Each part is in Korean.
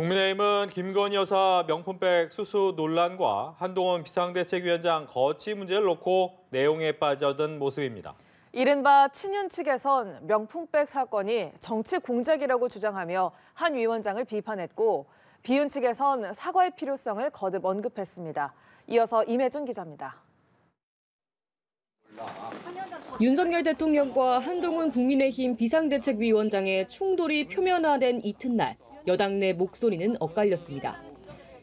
국민의힘은 김건희 여사 명품백 수수 논란과 한동훈 비상대책위원장 거치 문제를 놓고 내용에 빠져든 모습입니다. 이른바 친윤 측에선 명품백 사건이 정치 공작이라고 주장하며 한 위원장을 비판했고 비윤 측에선 사과의 필요성을 거듭 언급했습니다. 이어서 임혜준 기자입니다. 윤석열 대통령과 한동훈 국민의힘 비상대책위원장의 충돌이 표면화된 이튿날 여당 내 목소리는 엇갈렸습니다.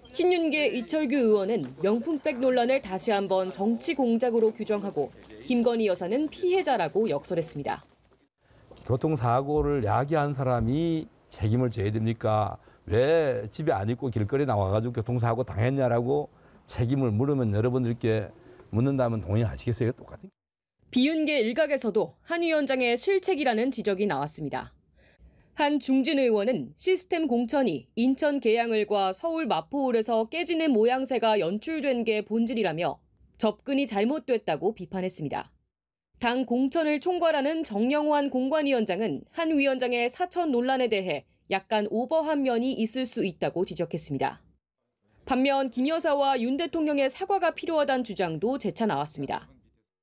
친윤계 이철규 의원은 명품백 논란을 다시 한번 정치 공작으로 규정하고 김건희 여사는 피해자라고 역설했습니다. 교통사고를 야기한 사람이 책임을 져야 됩니까? 왜 집에 안 있고 길거리 나와가지고 교통사고 당했냐라고 책임을 물으면 여러분들께 묻는다면 동의하시겠어요? 똑같은. 비윤계 일각에서도 한 위원장의 실책이라는 지적이 나왔습니다. 한 중진 의원은 시스템 공천이 인천 계양을과 서울 마포울에서 깨지는 모양새가 연출된 게 본질이라며 접근이 잘못됐다고 비판했습니다. 당 공천을 총괄하는 정영환 공관위원장은 한 위원장의 사천 논란에 대해 약간 오버한 면이 있을 수 있다고 지적했습니다. 반면 김 여사와 윤 대통령의 사과가 필요하다는 주장도 재차 나왔습니다.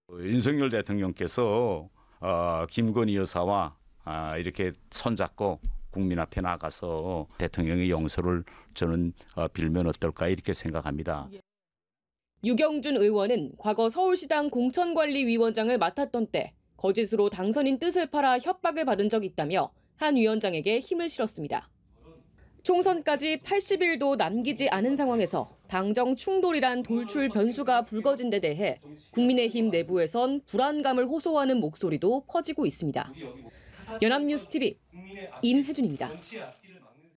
어, 윤석열 대통령께서 아, 김건희 여사와 아, 이렇게 손잡고 국민 앞에 나가서 대통령의 용서를 저는 어, 빌면 어떨까 이렇게 생각합니다. 유경준 의원은 과거 서울시당 공천관리위원장을 맡았던 때 거짓으로 당선인 뜻을 팔아 협박을 받은 적이 있다며 한 위원장에게 힘을 실었습니다. 총선까지 80일도 남기지 않은 상황에서 당정 충돌이란 돌출 변수가 불거진 데 대해 국민의힘 내부에선 불안감을 호소하는 목소리도 퍼지고 있습니다. 연합뉴스TV 임혜준입니다.